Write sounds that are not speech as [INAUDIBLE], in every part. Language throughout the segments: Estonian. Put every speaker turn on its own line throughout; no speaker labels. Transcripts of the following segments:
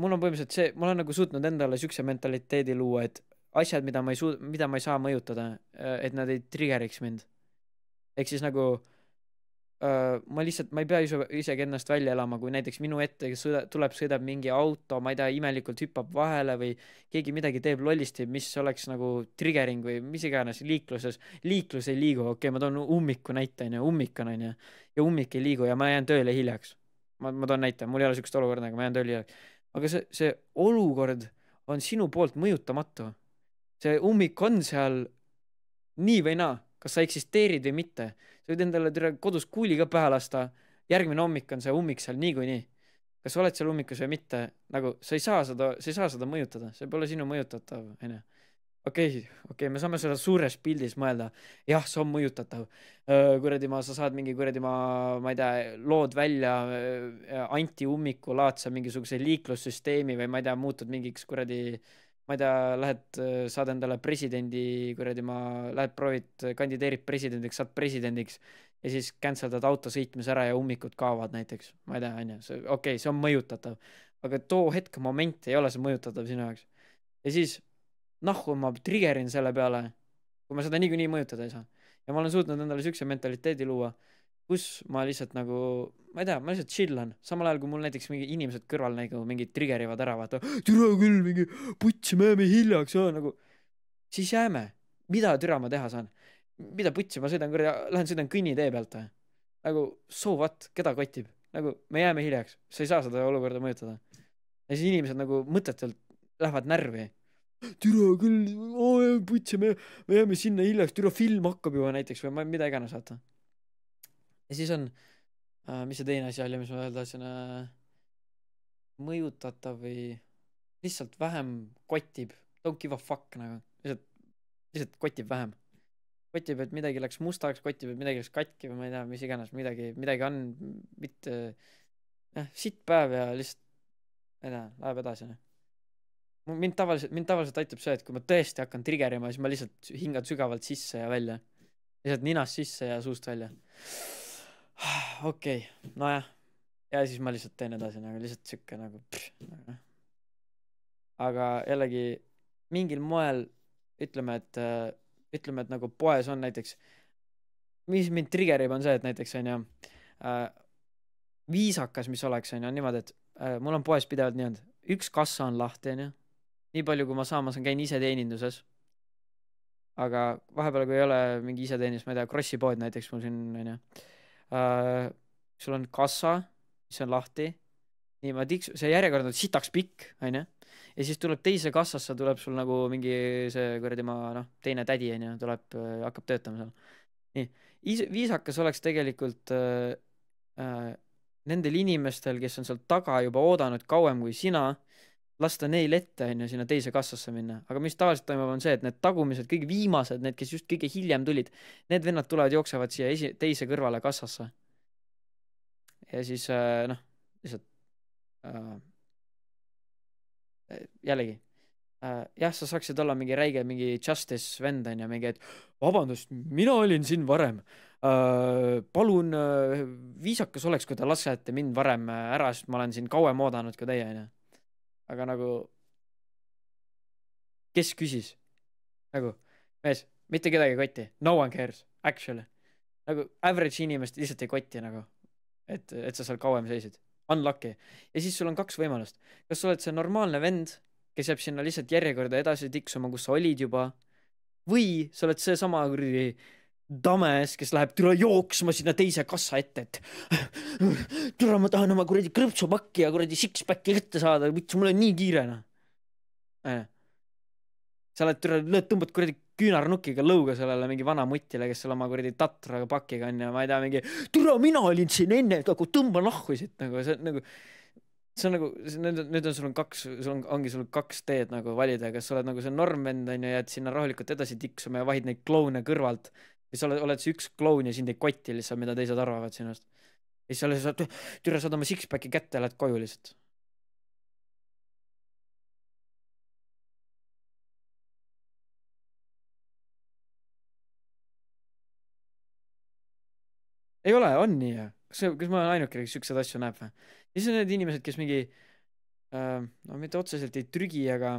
mul on põhimõtteliselt see, ma olen nagu suutnud endale siukse mentaliteedi luua, et asjad, mida ma ei suu-, mida ma ei saa mõjutada, äh, et nad ei trigger'iks mind. ehk siis nagu öö, äh, ma lihtsalt, ma ei pea isu-, isegi ennast välja elama, kui näiteks minu ette sõida-, tuleb, sõidab mingi auto, ma ei tea, imelikult hüppab vahele või keegi midagi teeb lollisti, mis oleks nagu triggering või mis iganes liikluses. liiklus ei liigu, okei okay,, ma toon ummiku näite, onju, ummik on, onju, ja ummik ei liigu ja ma jään tööle hiljaks. ma, ma toon näite, mul ei ole siukest olukorda, aga ma jään tööle hiljaks aga see, see olukord on sinu poolt mõjutamatu. see ummik on seal nii või naa, kas sa eksisteerid või mitte. sa võid endale kodus kuuli ka pähe lasta, järgmine hommik on see ummik seal niikuinii. kas sa oled seal ummikus või mitte, nagu sa ei saa seda, sa ei saa seda mõjutada, see pole sinu mõjutatav, onju okei okay,, okei okay,, me saame selles suures pildis mõelda, jah, see on mõjutatav. Äh, kuradi ma, sa saad mingi kuradi ma, ma ei tea, lood välja äh, äh, antiummikulaadse mingisuguse liiklussüsteemi või ma ei tea, muutud mingiks kuradi ma ei tea, lähed, saad endale presidendi, kuradi ma, lähed proovid, kandideerid presidendiks, saad presidendiks ja siis cancel dad auto sõitmise ära ja ummikud kaovad näiteks, ma ei tea, onju, see, okei okay,, see on mõjutatav, aga too hetk, moment ei ole see mõjutatav sinu jaoks. ja siis nahku ma trigerin selle peale, kui ma seda niikuinii mõjutada ei saa. ja ma olen suutnud endale siukse mentaliteedi luua, kus ma lihtsalt nagu, ma ei tea, ma lihtsalt chillan, samal ajal kui mul näiteks mingi inimesed kõrval nagu mingid trigerivad ära, vaata, türa küll, mingi putsi, me jääme hiljaks, nagu, siis jääme, mida türa ma teha saan, mida putsi, ma sõidan kuradi, lähen sõidan kõnnitee pealt, nagu so what, keda kotib, nagu me jääme hiljaks, sa ei saa seda olukorda mõjutada ja siis inimesed nagu mõttetult lähevad närvi türa küll, putsi, me, me jääme sinna hiljaks, türa film hakkab juba näiteks või ma, mida iganes, vaata. ja siis on äh,, mis see teine asi oli, mis ma öelda tahtsin äh,, mõjutatav või lihtsalt vähem kotib, don't give a fuck nagu, lihtsalt, lihtsalt kotib vähem kotib, et midagi läks mustaks, kotib, et midagi läks katki või ma ei tea, mis iganes, midagi, midagi on, mitte, noh, sitt päev ja lihtsalt, ma ei tea, läheb edasi, noh mind tavaliselt, mind tavaliselt aitab see, et kui ma tõesti hakkan trigerima, siis ma lihtsalt hingan sügavalt sisse ja välja. lihtsalt ninast sisse ja suust välja. okei okay., nojah. ja siis ma lihtsalt teen edasi nagu lihtsalt sihuke nagu. nagu aga jällegi mingil moel ütleme, et ütleme, et nagu poes on näiteks, mis mind trigerib, on see, et näiteks onju äh, viisakas, mis oleks onju, on niimoodi, et äh, mul on poes pidevalt nii olnud, üks kassa on lahti onju nii palju, kui ma saan, ma saan, käin ise teeninduses. aga vahepeal, kui ei ole mingi iseteenindus, ma ei tea, Krossi pood näiteks mul siin onju uh,. Äh, sul on kassa, mis on lahti. nii ma tiks-, see järjekord on sitaks pikk, onju. ja siis tuleb teise kassasse tuleb sul nagu mingi see kuradi ma noh, teine tädi onju tuleb, äh, hakkab töötama seal. nii, viisakas oleks tegelikult uh, uh, nendel inimestel, kes on seal taga juba oodanud kauem kui sina lasta neil ette, on ju, sinna teise kassasse minna, aga mis tavaliselt toimub, on see, et need tagumised, kõige viimased, need, kes just kõige hiljem tulid, need vennad tulevad, jooksevad siia esi-, teise kõrvale kassasse. ja siis äh, noh, lihtsalt äh, jällegi äh,, jah, sa saaksid olla mingi räige, mingi justice vend, on ju, mingi, et vabandust, mina olin siin varem äh,, palun äh, viisakas oleks, kui te lasete mind varem ära, sest ma olen siin kauem oodanud kui teie, on ju aga nagu, kes küsis? nagu, mees, mitte kedagi ei kotti, no one cares, actually. nagu average inimest lihtsalt ei kotti nagu, et, et sa seal kauem seisid, unlucky. ja siis sul on kaks võimalust, kas sa oled see normaalne vend, kes jääb sinna lihtsalt järjekorda edasi tiksuma, kus sa olid juba, või sa oled seesama kuradi dames, kes läheb türa jooksma sinna teise kassa ette, et [LAUGHS] türa, ma tahan oma kuradi krõpsupakki ja kuradi six-packi kätte saada, vits, mul on nii kiire noh äh.. sa oled türa, lööd, tõmbad kuradi küünarnukiga lõuga sellele mingi vanamutile, kes seal oma kuradi tatra pakiga on ja ma ei tea, mingi türa, mina olin siin enne, nagu tõmba nahku siit nagu see nagu see on nagu, nüüd, nüüd on sul on kaks, sul on, ongi sul kaks teed nagu valida, kas sa oled nagu see normvend onju, jääd sinna rahulikult edasi tiksuma ja vahid neid kloune kõrvalt ja sa oled, oled see üks kloun ja sind ei koti lihtsalt, mida teised arvavad sinust. ja siis sa oled lihtsalt, türa, saad oma six-pack'i kätte ja lähed koju lihtsalt. ei ole, on nii või? kas, kas ma olen ainuke, kes siukseid asju näeb või? ja siis on need inimesed, kes mingi äh,, no mitte otseselt ei trügi, aga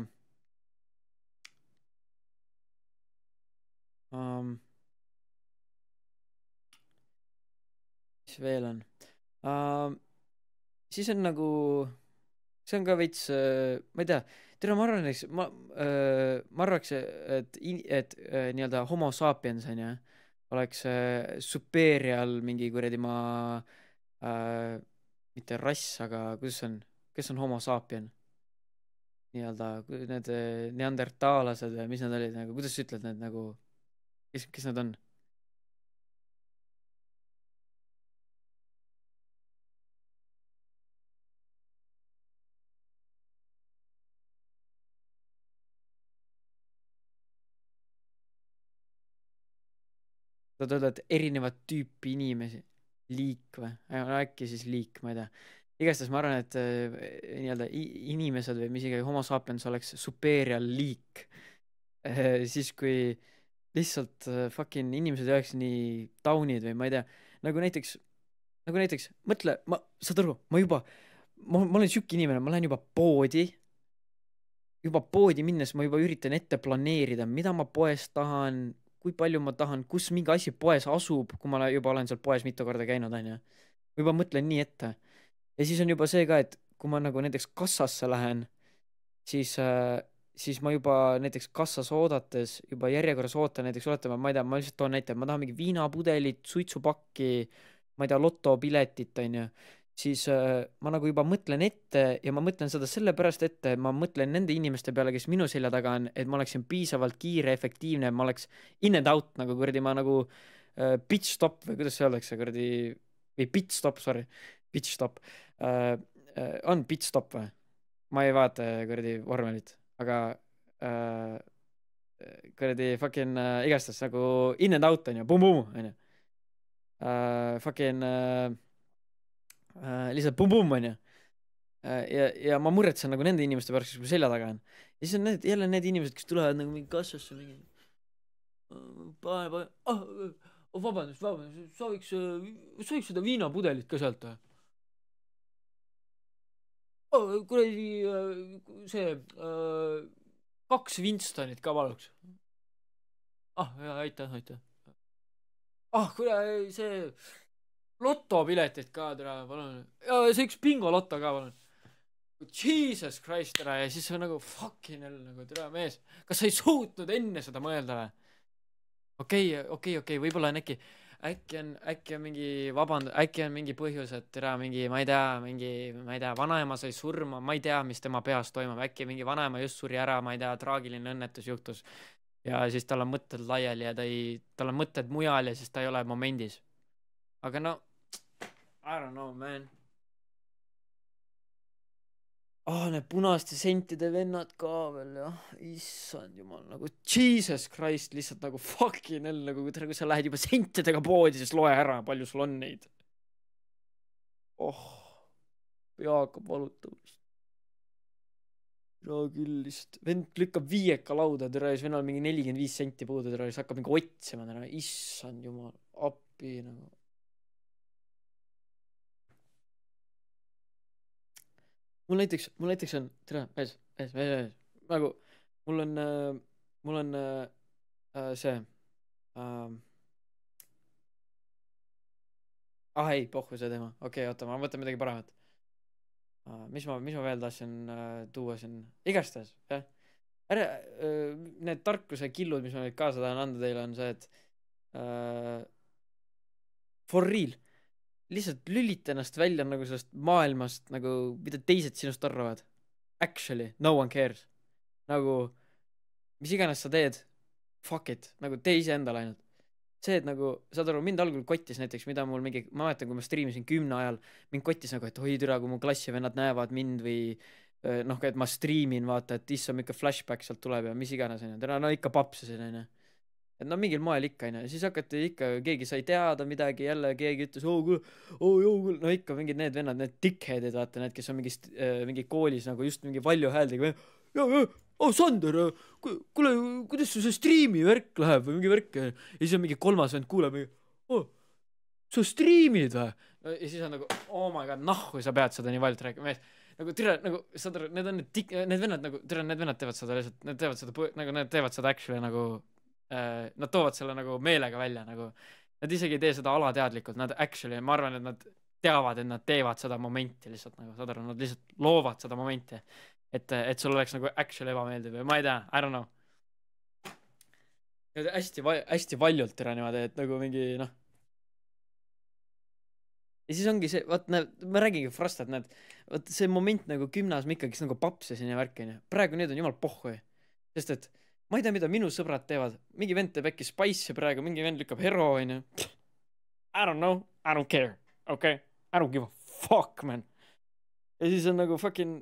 um, mis veel on uh,? siis on nagu, see on ka veits uh,, ma ei tea, tere, ma arvan, eks ma uh,, ma arvaks, et, et uh, nii-öelda homo sapiens on ju, oleks uh, superial mingi kuradi maa uh,, mitte rass, aga kuidas see on, kes on homo sapien? nii-öelda need neandertaalased või mis nad olid nagu, kuidas sa ütled need nagu, kes, kes nad on? sa toodad erinevat tüüpi inimesi, liik või, no äkki siis liik, ma ei tea. igastahes ma arvan, et äh, nii-öelda inimesed või mis iganes, homo sapiens oleks superior liik äh,. siis kui lihtsalt äh, fucking inimesed ei oleks nii taunid või ma ei tea, nagu näiteks, nagu näiteks, mõtle, ma, saad aru, ma juba, ma, ma olen sihuke inimene, ma lähen juba poodi juba poodi minnes ma juba üritan ette planeerida, mida ma poest tahan, kui palju ma tahan, kus mingi asi poes asub, kui ma juba olen seal poes mitu korda käinud, onju. ma juba mõtlen nii ette. ja siis on juba see ka, et kui ma nagu näiteks kassasse lähen, siis äh, siis ma juba näiteks kassas oodates, juba järjekorras ootan, näiteks oletame, ma ei tea, ma lihtsalt toon näite, ma tahan mingi viinapudelit, suitsupakki, ma ei tea, lotopiletit, onju siis äh, ma nagu juba mõtlen ette ja ma mõtlen seda sellepärast ette, ma mõtlen nende inimeste peale, kes minu selja taga on, et ma oleksin piisavalt kiire, efektiivne, ma oleks in and out nagu kuradi, ma nagu uh, äh, pitch stop või kuidas öeldakse kuradi, või pitch stop, sorry, pitch stop uh,. Uh, on pitch stop või? ma ei vaata kuradi vormelit, aga uh, kuradi fucking uh, igastahes nagu in and out on ju, boom-boom on ju uh,. Fucking uh, Äh, lihtsalt pumm-pumm onju. Äh, ja, ja ma muretsen nagu nende inimeste pärast, kes mul selja taga on. ja siis on need, jälle need inimesed, kes tulevad nagu mingi kassasse mingi. pane, pane, ah oh,, vabandust, vabandust, sooviks, äh, sooviks seda viinapudelit ka sealt või? oh, kuradi see äh, kaks Winstonit ka paluks. ah jaa, aitäh, aitäh. ah kuule, see lotopiletid ka täna, palun. ja see üks bingoloto ka, palun. Jesus Christ täna ja siis on nagu fucking hell nagu täna mees, kas sa ei suutnud enne seda mõelda või? okei okay,, okei okay,, okei okay,, võib-olla on äkki, äkki on, äkki on mingi, vabandust, äkki on mingi põhjus, et tere, mingi, ma ei tea, mingi, ma ei tea, vanaema sai surma, ma ei tea, mis tema peas toimub, äkki mingi vanaema just suri ära, ma ei tea, traagiline õnnetus juhtus. ja siis tal on mõtted laiali ja ta ei, tal on mõtted mujal ja siis ta ei ole momendis. aga no I don't know, man. ah oh,, need punaste sentide vennad ka veel, jah. issand jumal, nagu jesus christ, lihtsalt nagu fucking hell, nagu kui sa lähed juba sentidega poodi, siis loe ära, palju sul on neid. oh, pea hakkab valutama vist. no küll vist, vend lükkab viieka lauda, tere, siis vennal mingi nelikümmend viis senti puudu, tere, siis hakkab mingi otsima, tere, issand jumal, appi nagu mul näiteks, mul näiteks on, tere, päris, päris, päris, päris, nagu mul on äh,, mul on äh, äh see äh,. ah ei, pohhu see teema, okei okay,, oota, ma mõtlen midagi paremat äh,. mis ma, mis ma veel tahtsin äh, tuua siin, igastahes, jah. ära äh,, need tarkuse killud, mis ma nüüd kaasa tahan anda teile, on see, et äh, for real lihtsalt lülita ennast välja nagu sellest maailmast nagu, mida teised sinust arvavad. Actually, no one cares. nagu, mis iganes sa teed, fuck it, nagu tee iseendale ainult. see, et nagu, saad aru, mind algul kottis näiteks, mida mul mingi, ma mäletan, kui ma striimisin kümne ajal, mind kottis nagu, et oi türa, kui mu klassivennad näevad mind või noh, et ma striimin, vaata, et issand, ikka flashback sealt tuleb ja mis iganes, onju, täna no ikka papsasin, onju et no mingil moel ikka onju, siis hakati ikka, keegi sai teada midagi, jälle keegi ütles oo kuule, oo joo kuule, no ikka mingid need vennad, need dickhead'id vaata, need, kes on mingist äh,, mingi koolis nagu just mingi valju hääldega, oo Sander, kuule, kuidas sul see striimi värk läheb või mingi värk ja siis on mingi kolmas vend kuuleb, oo, sa striimid või? ja siis on nagu oh my god, nahhu sa pead seda nii valjult rääkima, nagu tere, nagu saad aru, need on need tik-, need vennad nagu, tere, need vennad teevad seda lihtsalt, nad teevad seda, nagu nad teevad seda actually nagu Äh, nad toovad selle nagu meelega välja nagu. Nad isegi ei tee seda alateadlikult, nad actually, ma arvan, et nad teavad, et nad teevad seda momenti lihtsalt nagu, saad aru, nad lihtsalt loovad seda momenti. et, et sul oleks nagu actually ebameeldiv või ma ei tea, I don't know. hästi, hästi valjult täna niimoodi, et nagu mingi noh. ja siis ongi see, vaat näed, ma räägingi Frostat, näed, vot see moment nagu gümnaasium ikkagist nagu papsisin ja värki onju, praegu need on jumal pohhu, sest et ma ei tea, mida minu sõbrad teevad, mingi vend teeb äkki Spice'i praegu, mingi vend lükkab hero, onju. I don't know, I don't care, okei okay?, I don't give a fuck, man. ja siis on nagu fucking,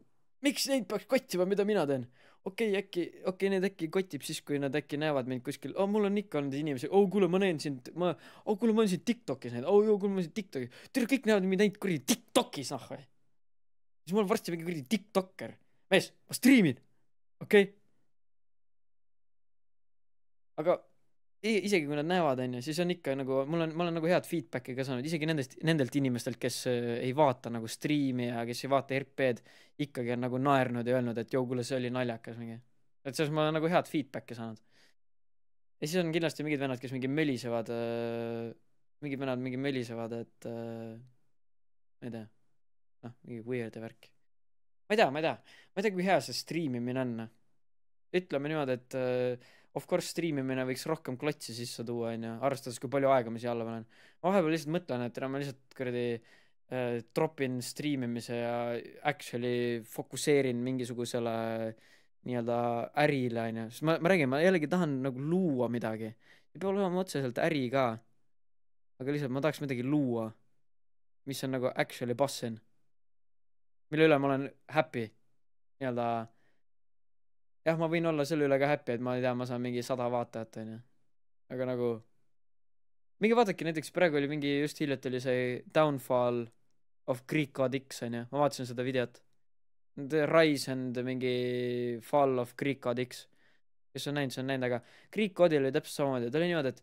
miks neid peaks kottima, mida mina teen? okei okay,, äkki, okei okay,, neid äkki kotib siis, kui nad äkki näevad mind kuskil, oo, oh, mul on ikka olnud inimesi, oo, oh, kuule, ma näen sind, ma, oo, oh, kuule, ma olen sind Tiktokis näinud, oo, joo, kuule, ma olen sind Tiktokis, tere, kõik näevad mind ainult kuradi Tiktokis, noh või. siis ma olen varsti mingi kuradi Tiktoker, mees, ma striimin, okei okay?, aga isegi kui nad näevad, onju, siis on ikka nagu, mul on, ma olen nagu head feedback'i ka saanud, isegi nendest, nendelt inimestelt, kes äh, ei vaata nagu striimi ja kes ei vaata RP-d, ikkagi on nagu naernud ja öelnud, et joo, kuule, see oli naljakas mingi. et selles ma olen nagu head feedback'i saanud. ja siis on kindlasti mingid vennad, kes mingi mölisevad äh,, mingid vennad mingi mölisevad, et äh, ma ei tea, noh, mingi weird'e värk. ma ei tea, ma ei tea, ma ei tea, kui hea see striimimine on. ütleme niimoodi, et äh, of course striimimine võiks rohkem klotsi sisse tuua, onju, arvestades, kui palju aega ma siia alla panen. ma vahepeal lihtsalt mõtlen, et ma lihtsalt kuradi äh, tropin striimimise ja actually fokusseerin mingisugusele nii-öelda ärile, onju, sest ma, ma räägin, ma jällegi tahan nagu luua midagi. ei pea olema otseselt äri ka. aga lihtsalt ma tahaks midagi luua, mis on nagu actually passion. mille üle ma olen happy, nii-öelda jah, ma võin olla selle üle ka happy, et ma ei tea, ma saan mingi sada vaatajat, onju. aga nagu, minge vaadake, näiteks praegu oli mingi, just hiljuti oli see Downfall of Greek God X, onju, ma vaatasin seda videot. The Rise and mingi Fall of Greek God X. kes on näinud, see on näinud, aga Greek Godil oli täpselt samamoodi, ta oli niimoodi, et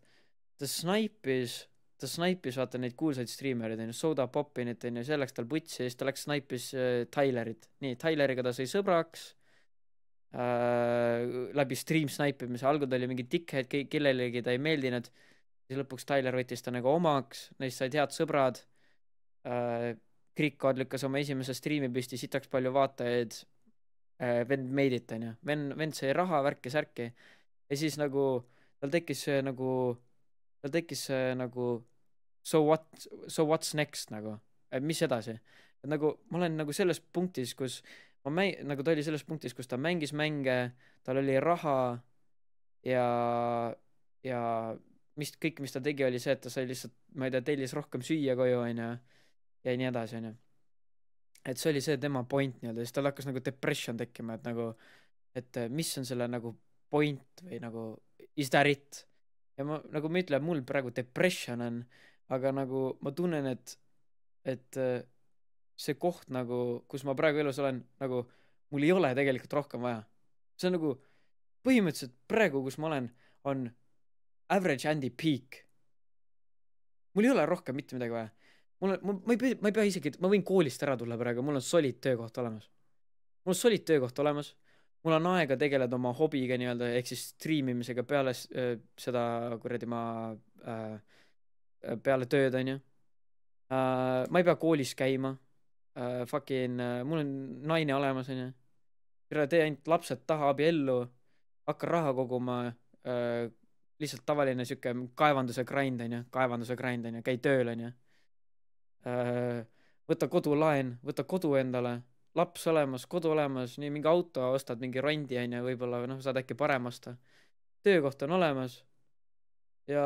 ta snaipis ta snaipis vaata neid kuulsaid striimereid onju, Soda Popinit onju, see läks tal putsi ja siis ta läks snaipis äh, Tylerit. nii, Tyleriga ta sai sõbraks äh, läbi stream snaipimise, algul ta oli mingi tikkhead, kellelegi ta ei meeldinud, siis lõpuks Tyler võttis ta nagu omaks, neist said head sõbrad äh,. Krikod lükkas oma esimese striimi püsti, sitaks palju vaatajaid äh,. vend made it onju, vend, vend sai raha, värki, särki. ja siis nagu tal tekkis nagu, tal tekkis nagu so what, so what's next nagu, et mis edasi. et nagu ma olen nagu selles punktis, kus äh, ma mäng-, nagu ta oli selles punktis, kus ta mängis mänge, tal oli raha ja, ja mis, kõik, mis ta tegi, oli see, et ta sai lihtsalt, ma ei tea, tellis rohkem süüa koju, onju, ja nii edasi, onju. et see oli see tema point nii-öelda, siis tal hakkas nagu depression tekkima, et nagu, et eh, mis on selle nagu point või nagu is that it? ja ma, nagu ma ütlen, mul praegu depression on, aga nagu ma tunnen, et, et eh, see koht nagu, kus ma praegu elus olen, nagu mul ei ole tegelikult rohkem vaja. see on nagu põhimõtteliselt praegu, kus ma olen, on average Andy peak. mul ei ole rohkem mitte midagi vaja. mul on, ma ei pea, ma ei pea isegi, ma võin koolist ära tulla praegu, mul on solid töökoht olemas. mul on solid töökoht olemas, mul on aega tegeleda oma hobiga nii-öelda ehk siis striimimisega peale äh, seda kuradi ma äh, äh, peale tööd onju äh,. ma ei pea koolis käima uh, fucking uh,, mul on naine olemas, onju. ära tee ainult lapsed taha, abiellu, hakka raha koguma uh,. lihtsalt tavaline sihuke kaevanduse grind, onju, kaevanduse grind, onju, käi tööl, onju uh,. võta kodulaen, võta kodu endale, laps olemas, kodu olemas, nii mingi auto ostad, mingi rondi, onju, võib-olla, noh, saad äkki parem osta. töökoht on olemas ja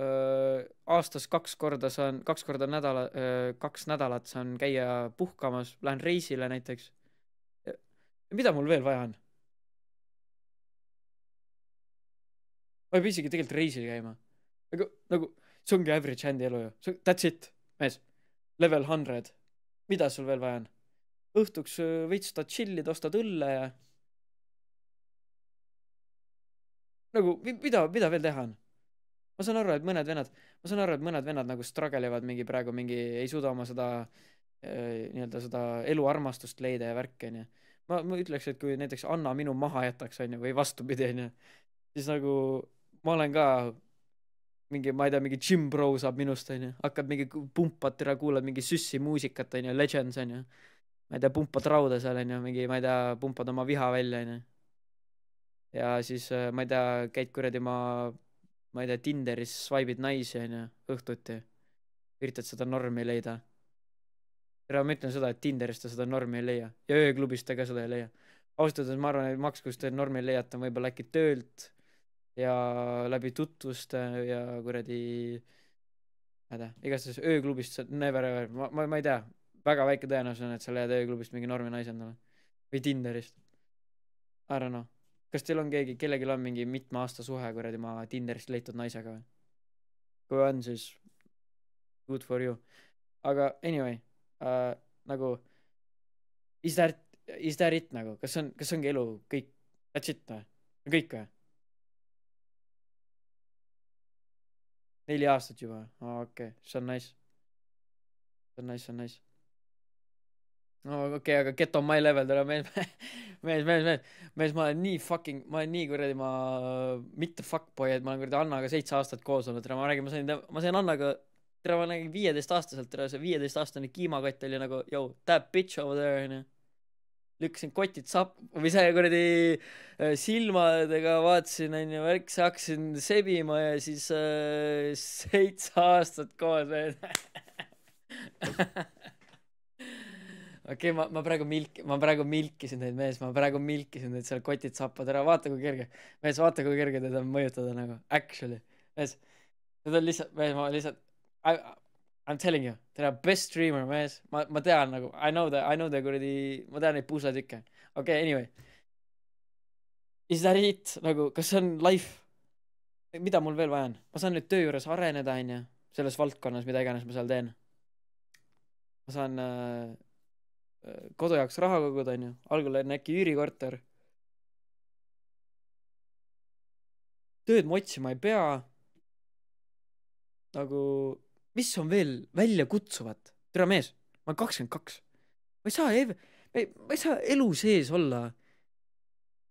Äh, aastas kaks korda saan, kaks korda nädala, äh, kaks nädalat saan käia puhkamas, lähen reisile näiteks. mida mul veel vaja on? ma ei pea isegi tegelikult reisil käima. nagu, nagu see ongi average hand'i elu ju, that's it, mees. Level hundred, mida sul veel vaja on? õhtuks äh, veits tahad chill ida, ostad õlle ja. nagu mida, mida veel teha on? ma saan aru, et mõned vennad, ma saan aru, et mõned vennad nagu struggle ivad mingi praegu mingi, ei suuda oma seda äh, nii-öelda seda eluarmastust leida ja värki, onju. ma, ma ütleks, et kui näiteks Anna minu maha jätaks, onju, või vastupidi, onju, siis nagu ma olen ka mingi, ma ei tea, mingi Jim Bro saab minust, onju, hakkad mingi, pumpad, tere, kuulad mingi süssi muusikat, onju, Legends, onju ma ei tea, pumpad rauda seal onju, mingi, ma ei tea, pumpad oma viha välja onju. ja siis eh, ma ei tea, käid kuradi oma ma ei tea, Tinderis swipe'id naisi, onju, õhtuti. üritad seda normi leida. ära ma ütlen seda, et Tinderist ta seda normi ei leia ja ööklubist ta ka seda ei leia. ausalt öeldes ma arvan, et maks, kus te normi leiate, on võib-olla äkki töölt ja läbi tutvuste ja kuradi ma ei tea, igastahes ööklubist sa never ever, ma, ma, ma ei tea, väga väike tõenäosus on, et sa leiad ööklubist mingi normi naise endale või Tinderist. I don't know kas teil on keegi, kellelgi on mingi mitme aasta suhe kuradi oma Tinderist leitud naisega või? kui on, siis good for you. aga anyway äh, nagu is that, is that it nagu, kas on, kas ongi elu kõik, that's it või? kõik või? neli aastat juba, okei okay., see on nice. see on nice, see on nice no okei okay,, aga get on my level, tere mees, [LAUGHS] mees, mees, mees, mees, ma olen nii fucking, ma olen nii kuradi, ma mitte fuckboy, et ma olen kuradi Annaga seitse aastat koos olnud, tere, ma räägin, ma sain, ma sain Annaga, tere, ma nägin viieteistaastaselt, tere, see viieteistaastane kiimakott oli nagu, yo, that bitch over there, onju. lükkasin kotid sap-, või see kuradi äh, silmadega vaatasin, onju, värk, siis hakkasin sebima ja siis äh, seitse aastat koos, onju [LAUGHS] okei okay,, ma, ma praegu milk-, ma praegu milkisin teid, mees, ma praegu milkisin teid seal kotid sappad ära, vaata kui kerge. mees, vaata kui kerge teda mõjutada nagu, actually. mees, need on lihtsalt, mees, ma lihtsalt, I, I m telling you, te olete best streamer, mees. ma, ma tean nagu, I know the, I know the kuradi, ma tean neid pusletükke. okei okay,, anyway. Is that it nagu, kas see on life? mida mul veel vaja on? ma saan nüüd töö juures areneda, onju, selles valdkonnas, mida iganes ma seal teen. ma saan äh, kodu jaoks raha koguda, onju. algul on äkki üürikorter. tööd ma otsima ei pea. nagu, mis on veel väljakutsuvat? tere mees, ma olen kakskümmend kaks. ma ei saa, ma ei saa elu sees olla.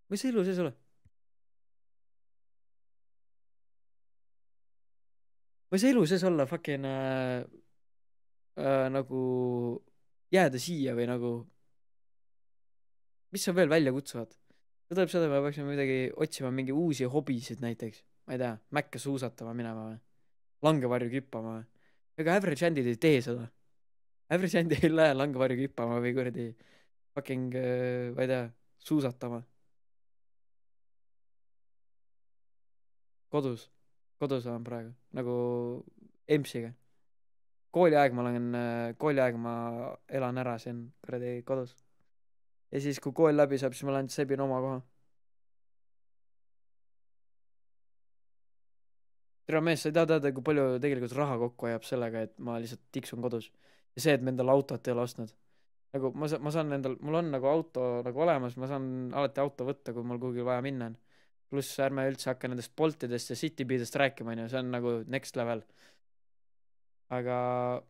ma ei saa elu sees olla. ma ei saa elu sees olla fucking äh, äh, nagu jääda siia või nagu mis on veel väljakutsuvad no tuleb seda me peaksime midagi otsima mingi uusi hobisid näiteks ma ei tea mäkke suusatama minema või langevarju kippama või ega average handid ei tee seda average hand ei lähe langevarju kippama või kuradi fucking äh, ma ei tea suusatama kodus kodus olen praegu nagu EMS-iga kooliaeg ma olen, äh, kooliaeg ma elan ära siin kuradi kodus. ja siis, kui kool läbi saab, siis ma lähen sebin oma koha. tere mees, sa ei taha teada, kui palju tegelikult raha kokku hoiab sellega, et ma lihtsalt tiksun kodus. ja see, et ma endale autot ei ole ostnud. nagu ma saan, ma saan endal, mul on nagu auto nagu olemas, ma saan alati auto võtta, kui mul kuhugi vaja minna on. pluss ärme üldse hakka nendest Boltidest ja Citybee-dest rääkima, onju, see on nagu next level aga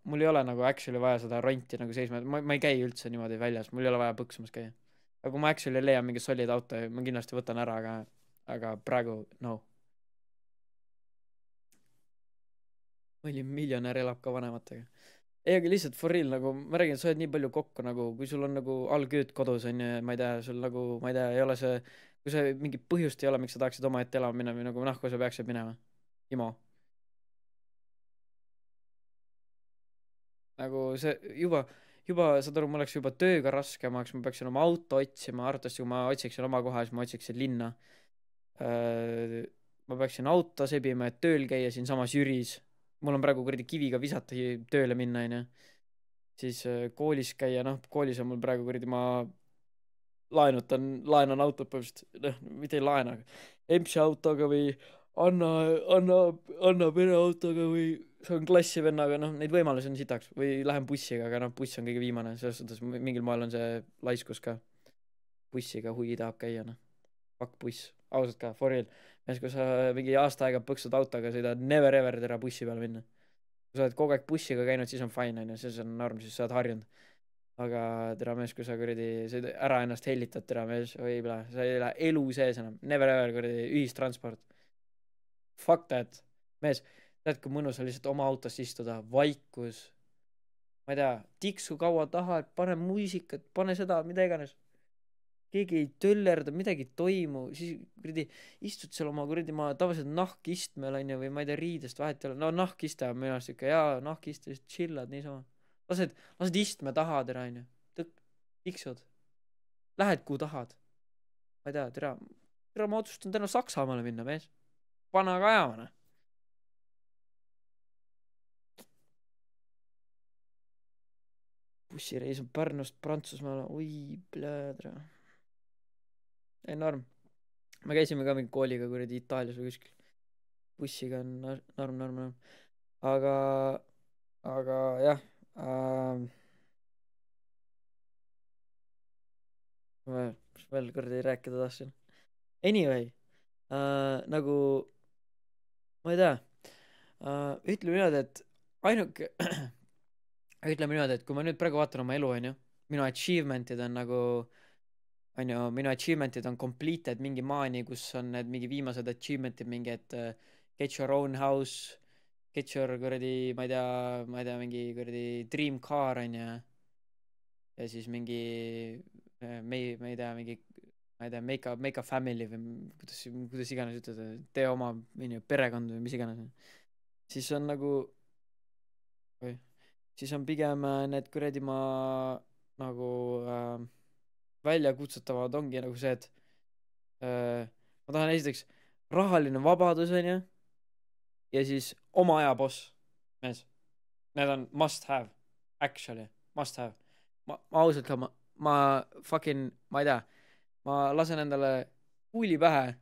mul ei ole nagu actually vaja seda ronti nagu seisma, ma, ma ei käi üldse niimoodi väljas, mul ei ole vaja põksumas käia. aga kui ma actually leian mingi solid auto, ma kindlasti võtan ära, aga, aga praegu no. mõni miljonär elab ka vanematega. ei, aga lihtsalt for real nagu ma räägin, sa oled nii palju kokku nagu, kui sul on nagu allküüt kodus onju ja ma ei tea, sul nagu, ma ei tea, ei ole see, kui sa mingit põhjust ei ole, miks sa tahaksid omaette elama minna või nagu nahku sa peaksid minema. Imo nagu see juba, juba saad aru, mul läks juba tööga raskemaks, ma peaksin oma auto otsima, arvatavasti kui ma otsiksin oma koha, siis ma otsiksin linna. Äh, ma peaksin auto sebima, et tööl käia siinsamas Jüris. mul on praegu kuradi kiviga visata tööle minna, onju. siis äh, koolis käia, noh, koolis on mul praegu kuradi, ma laenutan, laenan autot põhimõtteliselt, noh, mitte ei laena, aga EMS-i autoga või anna, anna, anna pere autoga või saan klassi vennaga, noh, neid võimalusi on sitaks või lähen bussiga, aga noh, buss on kõige viimane, selles suhtes mingil moel on see laiskus ka. bussiga huvi tahab käia, noh. Fuck buss, ausalt ka, for real. mees, kui sa mingi aasta aega põksud autoga, sõidad never ever tere bussi peale minna. kui sa oled kogu aeg bussiga käinud, siis on fine, onju, siis on norm, siis sa oled harjunud. aga tere mees, kui sa kuradi, sa ära ennast hellitad, tere mees, oi, sa ei ela elu sees enam, never ever kuradi ühistransport fuck that, mees, tead kui mõnus on lihtsalt oma autos istuda, vaikus, ma ei tea, tiksu kaua tahad, pane muusikat, pane seda, mida iganes. keegi ei töllerda, midagi ei toimu, siis kuradi istud seal oma kuradi, ma tavaliselt nahkistmel onju või ma ei tea, riidest vahet ei ole, no nahkiste on minu arust siuke hea nahkiste, siis chillad niisama. lased, lased istme taha tere onju, tõk-, tiksud, lähed kuhu tahad. ma ei tea, tere, tere ma otsustan täna Saksamaale minna mees vana kaja. bussireis on Pärnust Prantsusmaale, oi plöödra. enorm. me käisime ka mingi kooliga kuradi Itaalias või kuskil. bussiga on norm, norm, norm. aga, aga jah äh, veel, mis veel kuradi rääkida tahtsin. Anyway äh,, nagu ma ei tea uh,, ütleme niimoodi, et ainuke, [CLEARS THROAT] ütleme niimoodi, et kui ma nüüd praegu vaatan oma elu, onju, minu achievement'id on nagu, onju, minu achievement'id on completed mingi maani, kus on need mingi viimased achievement'id, mingi, et uh, get your own house, get your kuradi, ma ei tea, ma ei tea, mingi kuradi dream car, onju. ja siis mingi, äh, me ei, me ei tea, mingi ma ei tea, make a, make a family või kuidas, kuidas iganes ütelda, tee oma, on ju, perekond või mis iganes. siis on nagu, oi, siis on pigem äh, need kuradi ma nagu äh, väljakutsutavad ongi nagu see, et äh, ma tahan esiteks rahaline vabadus, on ju, ja siis oma aja boss, mees. Need on must have, actually, must have. ma, ma ausalt, ma, ma fucking, ma ei tea ma lasen endale kuuli pähe,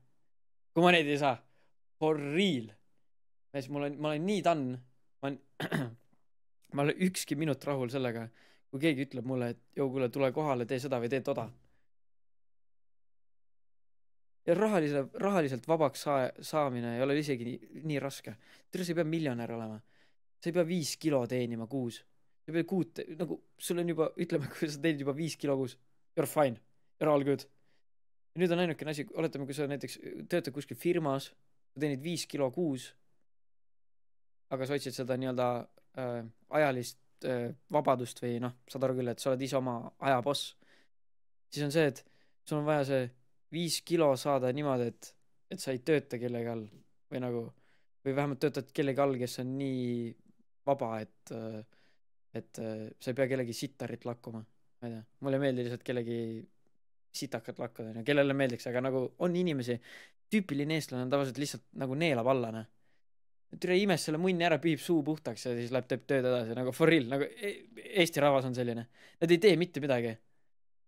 kui ma neid ei saa. For real. mees, mul on, ma olen nii done, ma olen, [CLEARS THROAT] ma olen ükski minut rahul sellega, kui keegi ütleb mulle, et joo, kuule, tule kohale, tee seda või tee toda. ja rahalise, rahaliselt vabaks saa-, saamine ei ole isegi nii, nii raske. tere, sa ei pea miljonär olema. sa ei pea viis kilo teenima kuus. sa ei pea kuut, nagu sul on juba, ütleme, kui sa teenid juba viis kilo kuus, you are fine, you are all good ja nüüd on ainukene asi, oletame, kui sa näiteks töötad kuskil firmas, sa teenid viis kilo kuus, aga sa otsid seda nii-öelda äh, ajalist äh, vabadust või noh, saad aru küll, et sa oled ise oma aja boss, siis on see, et sul on vaja see viis kilo saada niimoodi, et, et sa ei tööta kellegi all või nagu, või vähemalt töötad kellegi all, kes on nii vaba, et äh, et äh, sa ei pea kellegi sittarit lakkuma, ma ei tea, mulle ei meeldi lihtsalt kellegi sitakad-lakkad onju, kellele meeldiks, aga nagu on inimesi, tüüpiline eestlane on tavaliselt lihtsalt nagu neelab alla noh. türa imes selle munni ära, pühib suu puhtaks ja siis läheb, teeb tööd edasi nagu for real, nagu e-, Eesti rahvas on selline. Nad ei tee mitte midagi.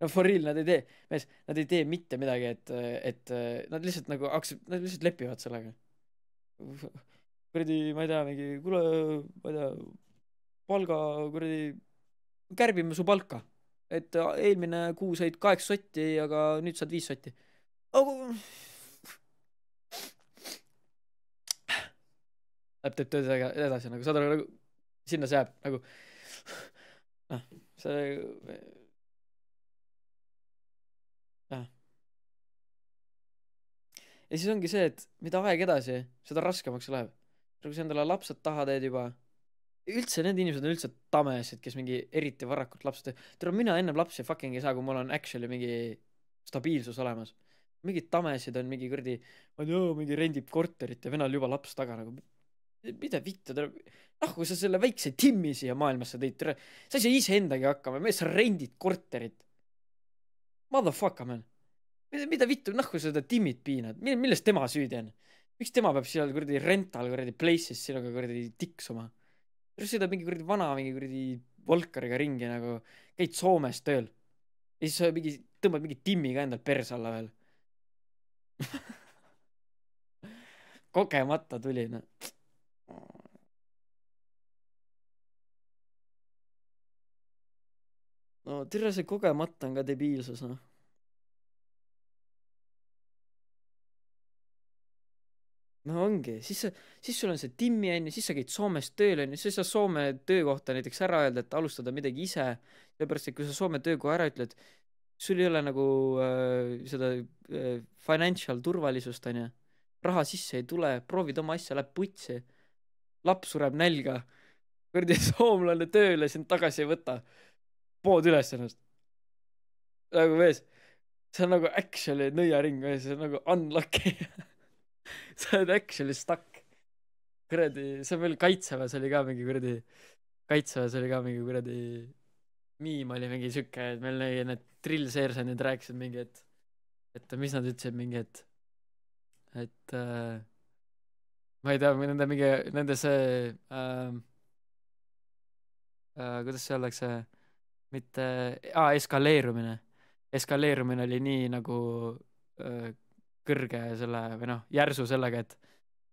no for real nad ei tee, mees, nad ei tee mitte midagi, et, et nad lihtsalt nagu aktsep-, nad lihtsalt lepivad sellega. kuradi, ma ei tea, mingi kuule, ma ei tea, palga kuradi, kärbime su palka et äh, eelmine kuu said kaheksa sotti, aga nüüd saad viis sotti. Läheb, teeb tööd edasi nagu, saad aru, nagu sinna see jääb nagu noh, see jah. ja siis ongi see, et mida aeg edasi, seda raskemaks läheb. nagu sa endale lapsed taha teed juba üldse need inimesed on üldse tamesid, kes mingi eriti varakult lapsed, tere mina ennem lapsi fucking ei saa, kui mul on actually mingi stabiilsus olemas. mingid tamesid on mingi kuradi, ma ei tea, mingi rendib korterit ja venel juba laps taga nagu. mida vittu, tere, noh ah, kui sa selle väikse Timmi siia maailmasse tõid, tere, sa ei saa iseendagi hakkama, mees, sa rendid korterit. Motherfucker man, mida, mida vittu, noh kui sa seda Timmit piinad, milles tema süüdi on? miks tema peab seal kuradi rental kuradi place'is sinuga kuradi tiksuma? siis sõidad mingi kuradi vana mingi kuradi Volkariga ringi nagu, käid Soomes tööl. ja siis sa mingi, tõmbad mingi timmi ka endal perse alla veel [LAUGHS] kogemata tuli noh. no tere, see kogemata on ka debiilsus noh no ongi, siis sa, siis sul on see timmi onju, siis sa käid Soomes tööl onju, sa ei saa Soome töökohta näiteks ära öelda, et alustada midagi ise, sellepärast et kui sa Soome töökoha ära ütled, sul ei ole nagu äh, seda äh, financial turvalisust onju, raha sisse ei tule, proovid oma asja, läheb putsi, laps sureb nälga, kuradi soomlane tööle sind tagasi ei võta, pood üles ennast. nagu mees, see on nagu actually nõiaring, see on nagu unlucky [LAUGHS] [LAUGHS] sa oled actually stuck. kuradi, see on veel kaitseväes oli ka mingi kuradi, kaitseväes oli ka mingi kuradi miim oli mingi siuke, et meil oli need trillseersonid rääkisid mingi, et, et mis nad ütlesid mingi, et, et äh, ma ei tea, nende mingi, nende see äh, äh, kuidas see oleks, mitte äh,, aa, eskaleerumine. eskaleerumine oli nii nagu äh, kõrge selle või noh, järsu sellega, et,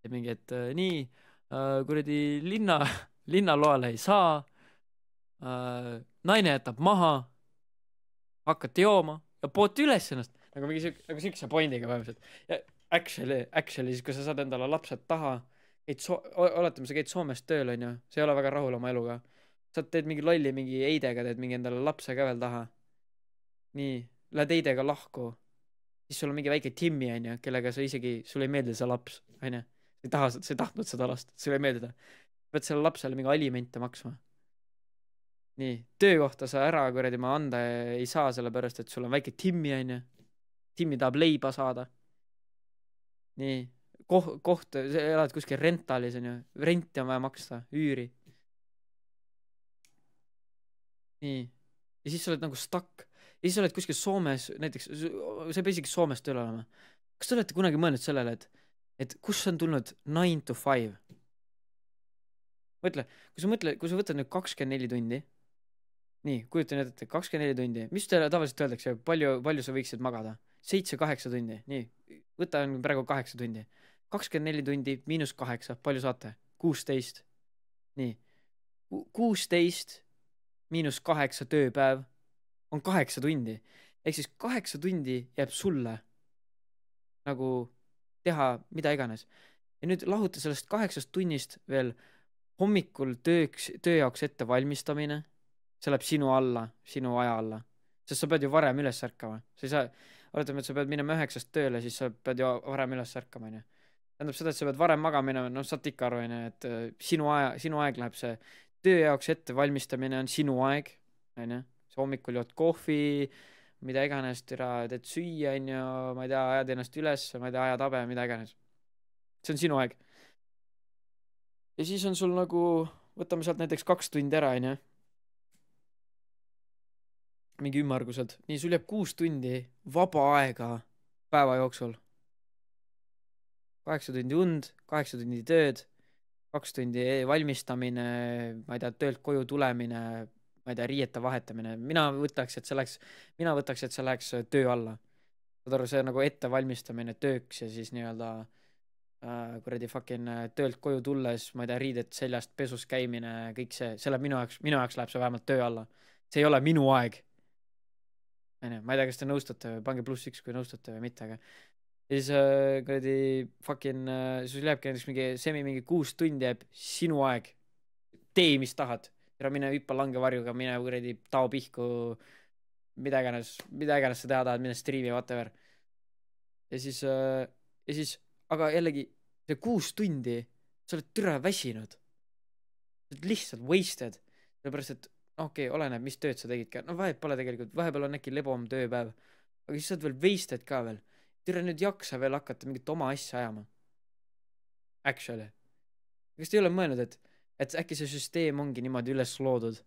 et mingi, et äh, nii äh,, kuradi linna, [LAUGHS] linnaloale ei saa äh,, naine jätab maha, hakkate jooma ja poote üles ennast, nagu mingi siuke, nagu siukse pointiga põhimõtteliselt. ja actually, actually siis, kui sa saad endale lapsed taha, käid so-, oletame, sa käid Soomes tööl, onju, sa ei ole väga rahul oma eluga, sa teed mingi lolli mingi eidega, teed mingi endale lapse ka veel taha. nii, lähed eidega lahku siis sul on mingi väike Timmy, onju, kellega sa isegi, sulle ei meeldi see laps, onju. sa ei taha, sa ei tahtnud seda last, sulle ei meeldi ta. pead sellele lapsele mingi alimente maksma. nii, töökohta sa ära kuradi ma anda ei saa, sellepärast et sul on väike Timmy, onju. Timmy tahab leiba saada. nii, koht, koht, sa elad kuskil rentalis, onju. renti on vaja maksta, üüri. nii, ja siis sa oled nagu stuck ja siis sa oled kuskil Soomes, näiteks, sa ei pea isegi Soomes tööl olema. kas te olete kunagi mõelnud sellele, et, et kust on tulnud nine to five? mõtle, kui sa mõtled, kui sa võtad nüüd kakskümmend neli tundi, nii, kujutan ette, kakskümmend neli tundi, mis teile tavaliselt öeldakse, palju, palju sa võiksid magada? seitse-kaheksa tundi, nii, võta on praegu kaheksa tundi. kakskümmend neli tundi miinus kaheksa, palju saate? kuusteist. nii, kuusteist miinus kaheksa tööpäev on kaheksa tundi. ehk siis kaheksa tundi jääb sulle nagu teha mida iganes. ja nüüd lahuta sellest kaheksast tunnist veel hommikul tööks, töö jaoks ettevalmistamine, see läheb sinu alla, sinu aja alla. sest sa pead ju varem üles ärkama, sa ei saa, oletame, et sa pead minema üheksast tööle, siis sa pead ju varem üles ärkama, onju tähendab seda, et sa pead varem magama minema, noh, saate ikka aru, onju, et äh, sinu aja, sinu aeg läheb see, töö jaoks ettevalmistamine on sinu aeg, onju hommikul jood kohvi, mida iganes, türa, teed süüa, onju, ma ei tea, ajad ennast üles, ma ei tea, ajad habe, mida iganes. see on sinu aeg. ja siis on sul nagu, võtame sealt näiteks kaks tundi ära, onju. mingi ümmarguselt, nii sul jääb kuus tundi vaba aega päeva jooksul. kaheksa tundi und, kaheksa tundi tööd, kaks tundi valmistamine, ma ei tea, töölt koju tulemine ma ei tea, riiete vahetamine, mina võtaks, et see läheks, mina võtaks, et see läheks töö alla. saad aru, see nagu ettevalmistamine tööks ja siis nii-öelda äh, kuradi fucking äh, töölt koju tulles, ma ei tea, riided seljast, pesus käimine, kõik see, see läheb minu jaoks, minu jaoks läheb see vähemalt töö alla. see ei ole minu aeg. onju, ma ei tea, kas te nõustute, pange pluss üks, kui nõustute või mitte, aga ja siis äh, kuradi fucking äh,, siis jääbki näiteks mingi semi mingi kuus tundi jääb sinu aeg. tee, mis tahad ära mine hüppa langevarjuga, mine kuradi tao pihku, mida iganes, mida iganes sa teha tahad, mine striimi, whatever. ja siis äh,, ja siis, aga jällegi, see kuus tundi, sa oled türa väsinud. sa oled lihtsalt wasted, sellepärast et okei okay,, oleneb, mis tööd sa tegid ka, no vahet pole tegelikult, vahepeal on äkki lebom tööpäev. aga siis sa oled veel wasted ka veel. türa nüüd jaksa veel hakata mingit oma asja ajama. Actually. kas te ei ole mõelnud, et et äkki see süsteem ongi niimoodi üles loodud,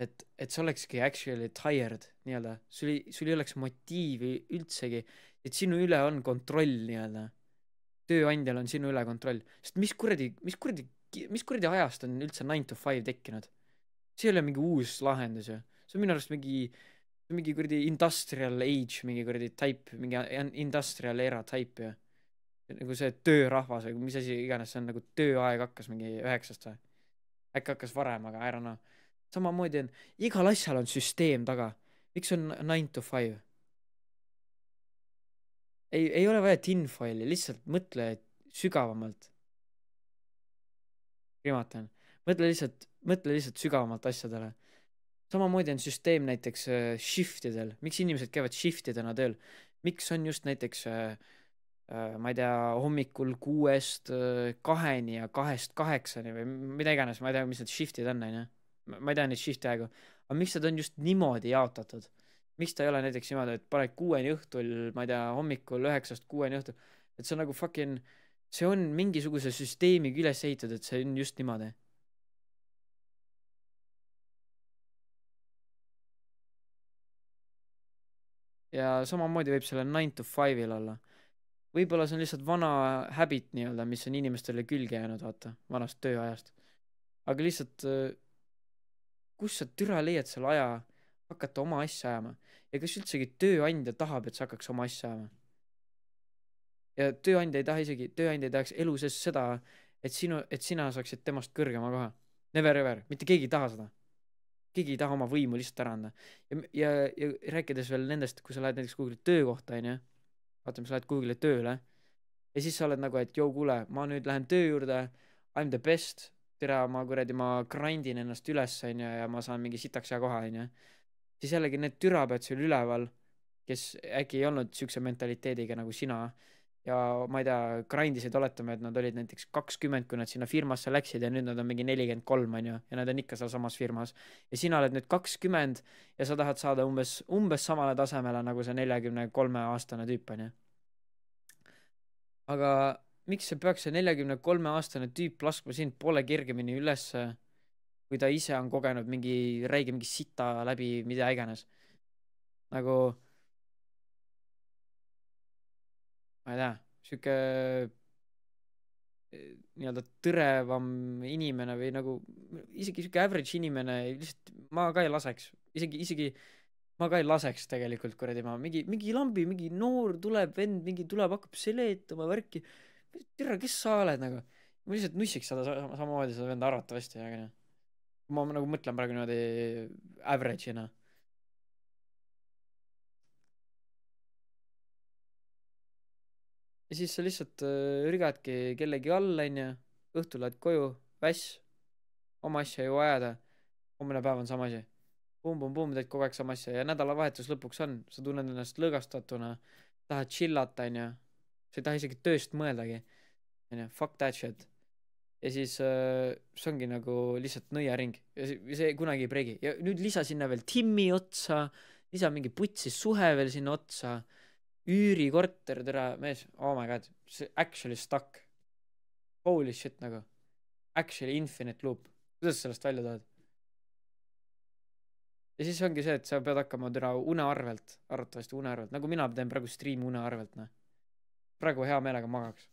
et, et sa olekski actually tired nii-öelda, sul ei, sul ei oleks motiivi üldsegi, et sinu üle on kontroll nii-öelda. tööandjal on sinu üle kontroll, sest mis kuradi, mis kuradi, mis kuradi ajast on üldse nine to five tekkinud? see ei ole mingi uus lahendus ju, see on minu arust mingi, mingi kuradi industrial age, mingi kuradi type, mingi industrial era type ju. nagu see töörahvas või mis asi iganes see on, nagu tööaeg hakkas mingi üheksast või äkki hakkas varem, aga I don't know. samamoodi on, igal asjal on süsteem taga. miks on nine to five? ei, ei ole vaja tinfoili, lihtsalt mõtle sügavamalt. primatan, mõtle lihtsalt, mõtle lihtsalt sügavamalt asjadele. samamoodi on süsteem näiteks äh, shift idel, miks inimesed käivad shift idena tööl, miks on just näiteks äh, Äh, ma ei tea, hommikul kuuest äh, kaheni ja kahest kaheksani või mida iganes, ma ei tea, mis need shift'id on, onju. ma ei tea neid shift'i aegu, aga miks need on just niimoodi jaotatud? miks ta ei ole näiteks niimoodi, et paned kuueni õhtul, ma ei tea, hommikul üheksast kuueni õhtul, et see on nagu fucking, see on mingisuguse süsteemiga üles ehitatud, et see on just niimoodi. ja samamoodi võib selle nine to five'il olla võib-olla see on lihtsalt vana habit nii-öelda, mis on inimestele külge jäänud, vaata, vanast tööajast. aga lihtsalt, äh, kus sa türa leiad selle aja hakata oma asja ajama ja kas üldsegi tööandja tahab, et sa hakkaks oma asja ajama? ja tööandja ei taha isegi, tööandja ei tahaks elu sees seda, et sinu, et sina saaksid temast kõrgema koha. Never ever, mitte keegi ei taha seda. keegi ei taha oma võimu lihtsalt ära anda. ja, ja, ja rääkides veel nendest, kui sa lähed näiteks kuhugi töökohta, onju vaatame, sa lähed kuhugile tööle ja siis sa oled nagu, et joo, kuule, ma nüüd lähen töö juurde, I m the best, tere, ma kuradi, ma grindin ennast üles, onju, ja ma saan mingi sitaks hea koha, onju. siis jällegi need türapead seal üleval, kes äkki ei olnud siukse mentaliteediga nagu sina, ja ma ei tea, grindisid oletame, et nad olid näiteks kakskümmend, kui nad sinna firmasse läksid ja nüüd nad on mingi nelikümmend kolm, on ju, ja nad on ikka sealsamas firmas. ja sina oled nüüd kakskümmend ja sa tahad saada umbes, umbes samale tasemele nagu see neljakümne kolme aastane tüüp, on ju. aga miks see peaks see neljakümne kolme aastane tüüp laskma sind poole kergemini ülesse, kui ta ise on kogenud mingi räige mingi sita läbi, mida iganes. nagu ma ei tea, sihuke eh, nii-öelda tõrevam inimene või nagu isegi sihuke average inimene, lihtsalt ma ka ei laseks, isegi, isegi ma ka ei laseks tegelikult kuradi ma mingi, mingi lambi, mingi noor tuleb vend, mingi tuleb, hakkab seletama värki. tere, kes sa oled nagu? ma lihtsalt nussiks seda samamoodi seda venda arvatavasti, aga noh. ma nagu mõtlen praegu niimoodi average'ina ja siis sa lihtsalt äh, ürgadki kellegi all, onju, õhtul lähed koju, väss, oma asja ei jõua ajada, hommine päev on sama asi pumm-pumm-pumm, teed kogu aeg sama asja ja nädalavahetus lõpuks on, sa tunned ennast lõõgastatuna, tahad chillata, onju. sa ei taha isegi tööst mõeldagi, onju, fuck that shit. ja siis äh, see ongi nagu lihtsalt nõiaring ja see, see kunagi ei preegi ja nüüd lisa sinna veel Timmi otsa, lisa mingi putsi suhe veel sinna otsa üürikorter, tere, mees, oh my god, see actually stuck. Holy shit nagu. Actually infinite loop. kuidas sa sellest välja tuled? ja siis ongi see, et sa pead hakkama täna une arvelt, arvatavasti une arvelt, nagu mina teen praegu striimi une arvelt, noh. praegu hea meelega magaks.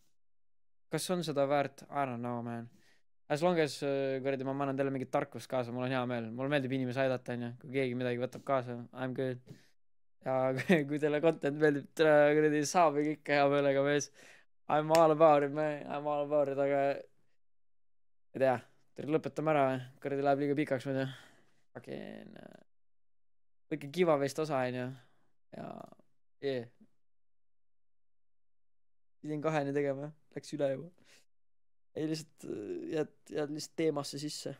kas on seda väärt? I don't know, man. As long as äh, kuradi ma annan teile mingit tarkust kaasa, mul on hea meel, mulle meeldib inimesi aidata, onju, kui keegi midagi võtab kaasa, I m good ja [LAUGHS] kui teile content meeldib, tule kuradi saame kõike hea meelega, mees. I m all about it, man, I m all about it, aga ei tea, lõpetame ära, kuradi läheb liiga pikaks muidu. Fucking okay,, võtke kiva vist osa, onju, ja yeah. pidin kaheni tegema, läks üle juba. ei, lihtsalt äh, jääd, jääd lihtsalt teemasse sisse.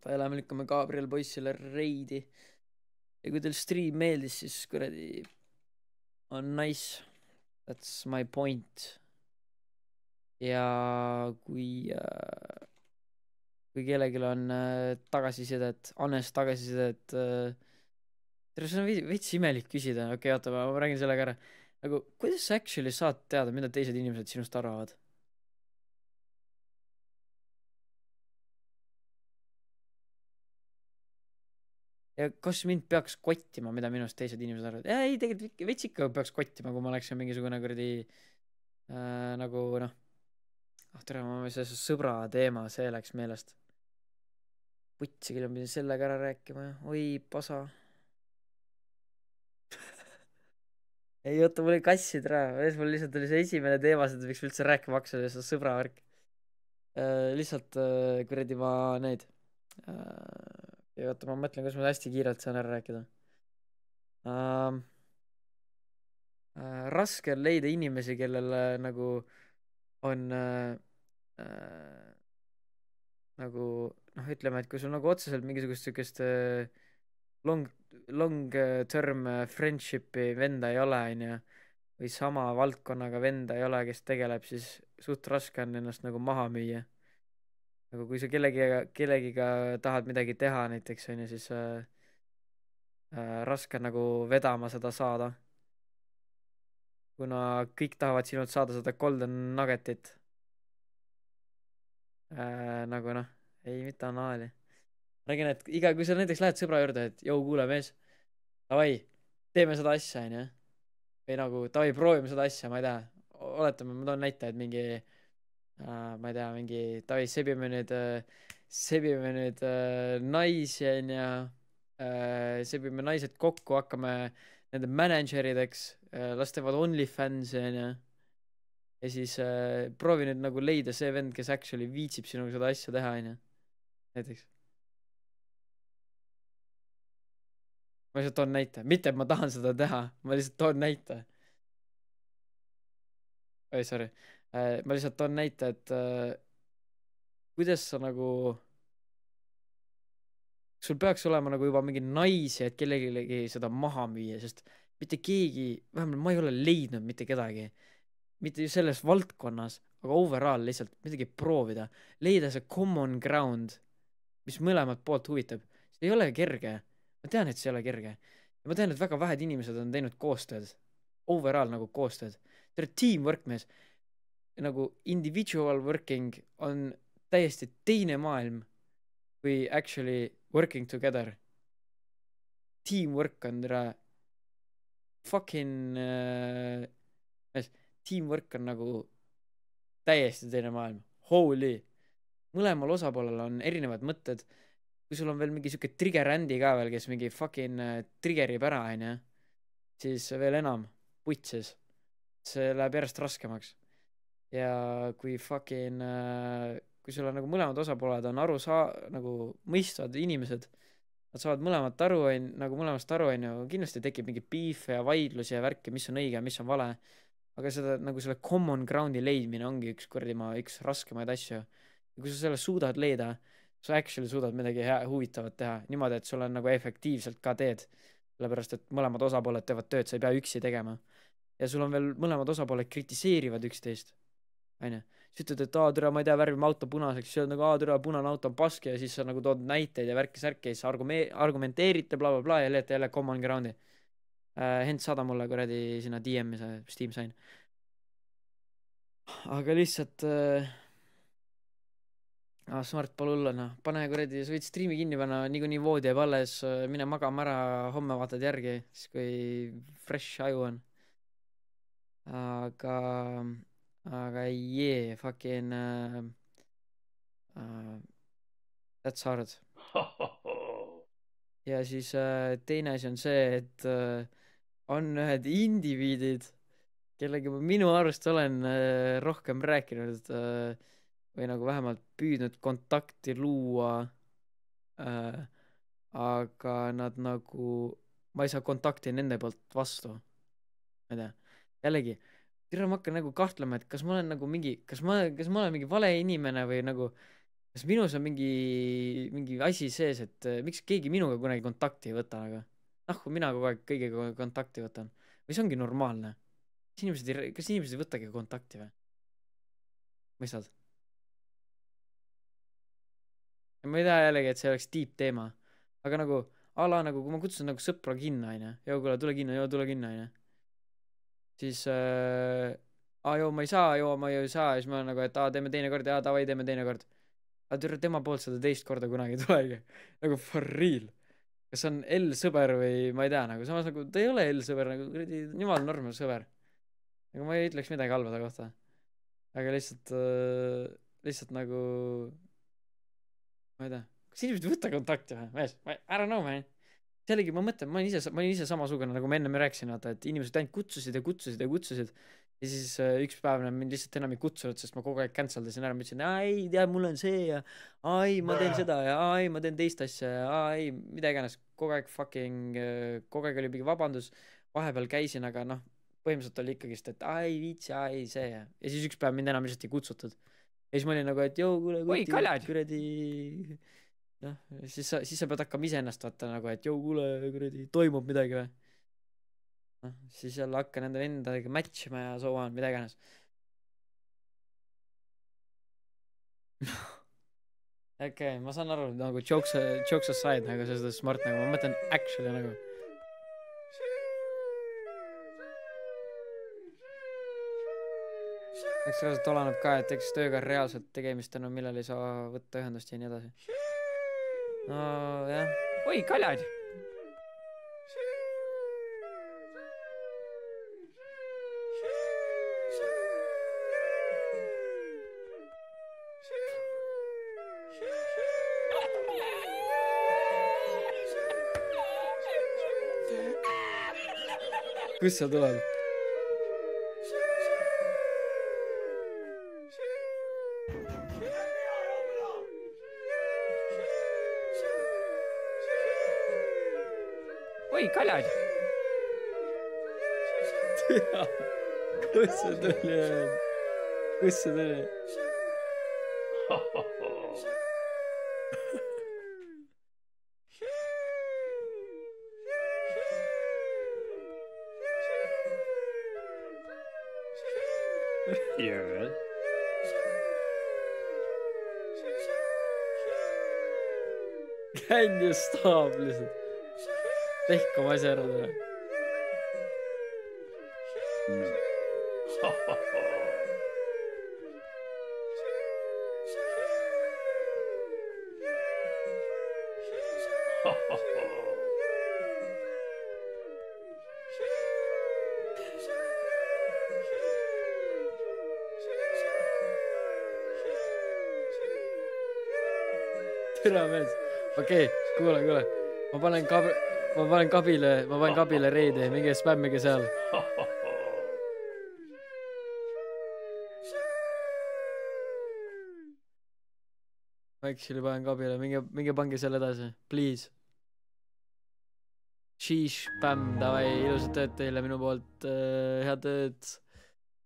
ta elame, lükkame Gabriel poissile reidi ja kui teil stream meeldis, siis kuradi on nice. That's my point. ja kui äh, kui kellelgi on äh, tagasisidet, Hannes tagasisidet äh,. tere, see on veits imelik küsida, okei okay,, oota, ma räägin selle ka ära. nagu, kuidas sa actually saad teada, mida teised inimesed sinust arvavad? ja kas mind peaks kottima, mida minust teised inimesed arvavad, ei tegelikult veits ikka peaks kottima, kui ma oleksin mingisugune kuradi äh, nagu noh, ah tere, ma see sõbra teema, see läks meelest. vutsi küll, ma pidin sellega ära rääkima, oi pasa [LAUGHS] ei oota, mul oli kassid ära, mul lihtsalt oli see esimene teema, seda miks ma üldse rääkima hakkasin, see sõbra värk äh,. lihtsalt äh, kuradi ma neid äh, ja oota, ma mõtlen, kas ma hästi kiirelt saan ära rääkida uh,. Uh, raske on leida inimesi, kellel uh, nagu on uh, uh, nagu noh, ütleme, et kui sul nagu otseselt mingisugust siukest uh, long, long term friendship'i venda ei ole, onju, või sama valdkonnaga venda ei ole, kes tegeleb, siis suht raske on ennast nagu maha müüa nagu kui sa kellegiga, kellegiga tahad midagi teha näiteks onju, siis äh, äh, raske on nagu vedama seda saada. kuna kõik tahavad sinult saada seda golden nugget'it äh,. nagu noh, ei mitte annaali. räägin, et iga, kui sa näiteks lähed sõbra juurde, et jõu, kuule mees, davai, teeme seda asja onju. või nagu davai, proovime seda asja, ma ei tea, oletame, ma toon näite, et mingi äh, äh, ma ei tea, mingi davai, sebime nüüd äh,, sebime nüüd äh, naisi onju äh,, sebime naised kokku, hakkame nende mänedžerideks äh,, las teevad OnlyFans'i onju ja siis äh, proovi nüüd nagu leida see vend, kes actually viitsib sinuga seda asja teha, onju. näiteks. ma lihtsalt toon näite, mitte et ma tahan seda teha, ma lihtsalt toon näite. oi, sorry Äh, ma lihtsalt toon näite, et äh, kuidas sa nagu, sul peaks olema nagu juba mingi naisi, et kellelegi seda maha müüa, sest mitte keegi, vähemalt ma ei ole leidnud mitte kedagi, mitte ju selles valdkonnas, aga overall lihtsalt midagi proovida, leida see common ground, mis mõlemat poolt huvitab. see ei ole kerge, ma tean, et see ei ole kerge. ja ma tean, et väga vähed inimesed on teinud koostööd, overall nagu koostööd. sa oled teamwork mees nagu individual working on täiesti teine maailm kui actually working together. Teamwork on täna fucking äh,, teamwork on nagu täiesti teine maailm, holy. mõlemal osapoolel on erinevad mõtted. kui sul on veel mingi sihuke trigger Andy ka veel, kes mingi fucking äh, trigger ib ära, onju, siis veel enam, putsis. see läheb järjest raskemaks ja kui fucking, äh, kui sul on nagu mõlemad osapooled on aru saa-, nagu mõistvad inimesed, nad saavad mõlemat aru, on nagu mõlemast aru, on ju, kindlasti tekib mingeid beef'e ja vaidlusi ja värke, mis on õige, mis on vale, aga seda nagu selle common ground'i leidmine ongi üks kuradi ma, üks raskemaid asju. ja kui sa selle suudad leida, sa actually suudad midagi hea, huvitavat teha niimoodi, et sul on nagu efektiivselt ka teed, sellepärast et mõlemad osapooled teevad tööd, sa ei pea üksi tegema. ja sul on veel, mõlemad osapooled kritiseerivad üksteist onju. siis ütled, et aa türa, ma ei tea, värvime auto punaseks, siis on nagu aa türa, punane auto on paske ja siis sa nagu tood näiteid ja värki-särki ja siis argume-, argumenteerite blablabla bla, bla, ja leiate jälle common ground'i äh,. Hent, saada mulle kuradi sinna DM-i see Steam sain. aga lihtsalt äh... Ah, smart, pole hullu noh, pane kuradi, sa võid striimi kinni panna, niikuinii voodi jääb alles, mine magama ära, homme vaatad järgi, siis kui fresh aju on. aga aga yeah, fucking uh,. Uh, that's hard [LAUGHS] ja siis äh, teine asi on see, et äh, on ühed indiviidid, kellega ma minu arust olen äh, rohkem rääkinud äh, või nagu vähemalt püüdnud kontakti luua äh,. aga nad nagu, ma ei saa kontakti nende poolt vastu. ma ei tea, jällegi tere, ma hakkan nagu kahtlema, et kas ma olen nagu mingi, kas ma, kas ma olen mingi vale inimene või nagu, kas minus on mingi, mingi asi sees, et eh, miks keegi minuga kunagi kontakti ei võta nagu. noh, kui mina kogu aeg kõigega kontakti võtan. või see ongi normaalne? kas inimesed ei, kas inimesed ei võtagi kontakti või? mõistad? ma ei taha jällegi, et see oleks deep teema, aga nagu a la nagu, kui ma kutsun nagu sõpra kinno, onju, joo, kuule, tule kinno, joo, tule kinno, onju siis äh, aa joo, ma ei saa, joo, ma ju ei saa ja siis ma olen nagu, et aa, teeme teinekord ja davai, teeme teinekord. aga tüdruk, tema poolt seda teist korda kunagi ei [LAUGHS] tulegi nagu for real. kas on L sõber või ma ei tea, nagu samas nagu ta ei ole L sõber, nagu kuradi jumal norm sõber. nagu ma ei ütleks midagi halba ta kohta. aga lihtsalt äh,, lihtsalt nagu, ma ei tea, kas inimesed ei võta kontakti või, mees, I don't know man jällegi ma mõtlen, ma olin ise, ma olin ise samasugune, nagu ma ennem rääkisin, vaata, et inimesed ainult kutsusid ja kutsusid ja kutsusid. ja siis äh, üks päev mind lihtsalt enam ei kutsunud, sest ma kogu aeg cancel dasin ära, ma ütlesin, ei tea, mul on see ja ai, ma teen seda ja ai, ma teen teist asja ja ai, mida iganes. kogu aeg fucking, äh, kogu aeg oli mingi vabandus, vahepeal käisin, aga noh, põhimõtteliselt oli ikkagist, et ai, viitsi, ai, see ja. ja siis üks päev mind enam lihtsalt ei kutsutud. ja siis ma olin nagu, et jõu, kuule, kuradi noh, siis sa, siis sa pead hakkama iseennast vaata nagu, et jõu, kuule, kuradi, toimub midagi või? noh, siis jälle hakka nende vendadega match ima ja so on, mida iganes okei [LAUGHS] okay,, ma saan aru nagu jokes, jokes aside nagu selles suhtes smart nagu, ma mõtlen actually nagu eks sellest oleneb ka, et eks tööga on reaalselt tegemist on no,, millal ei saa võtta ühendust ja nii edasi. Ah, é. Oi, calhar. Puxa, do lado. ya? [LAUGHS] Kus see tuli? Kus see tuli? You're right. Can you stop? Listen. Tehku ma ise ära tulen. türa mees. okei okay,, kuule, kuule, ma panen kab-, ma panen kabile, ma panen kabile reede, minge spämmige seal. Actually panen kabile, minge, minge pange seal edasi, please. Sheesh, bämm, davai, ilusat ööd teile minu poolt, äh, head ööd